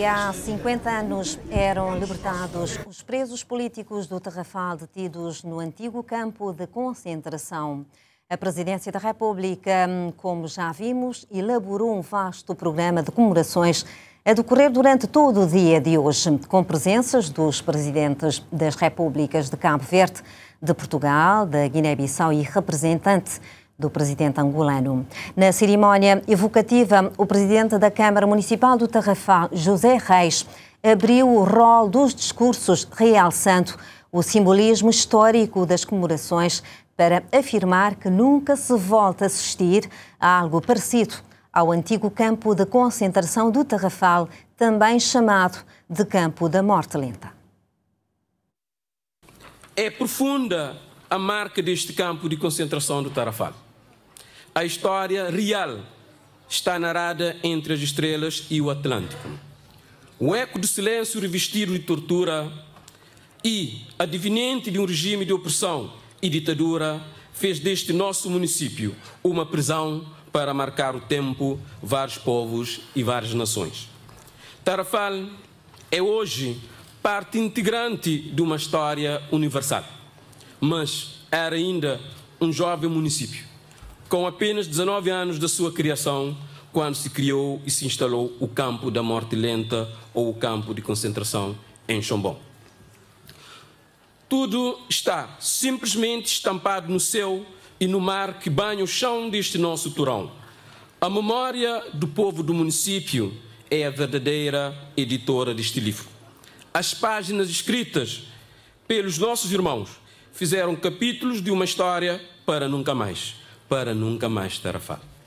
E há 50 anos eram libertados os presos políticos do terrafal detidos no antigo campo de concentração. A Presidência da República, como já vimos, elaborou um vasto programa de comemorações a decorrer durante todo o dia de hoje, com presenças dos presidentes das repúblicas de Cabo Verde, de Portugal, da Guiné-Bissau e representante do presidente angolano. Na cerimónia evocativa, o presidente da Câmara Municipal do Tarrafal, José Reis, abriu o rol dos discursos realçando o simbolismo histórico das comemorações para afirmar que nunca se volta a assistir a algo parecido ao antigo campo de concentração do Tarrafal, também chamado de Campo da Morte Lenta. É profunda a marca deste campo de concentração do Tarrafal. A história real está narrada entre as estrelas e o Atlântico. O eco do silêncio revestido de tortura e adveniente de um regime de opressão e ditadura fez deste nosso município uma prisão para marcar o tempo vários povos e várias nações. Tarrafal é hoje parte integrante de uma história universal, mas era ainda um jovem município com apenas 19 anos da sua criação, quando se criou e se instalou o campo da morte lenta ou o campo de concentração em Chombon. Tudo está simplesmente estampado no céu e no mar que banha o chão deste nosso turão. A memória do povo do município é a verdadeira editora deste livro. As páginas escritas pelos nossos irmãos fizeram capítulos de uma história para nunca mais para nunca mais tarefar.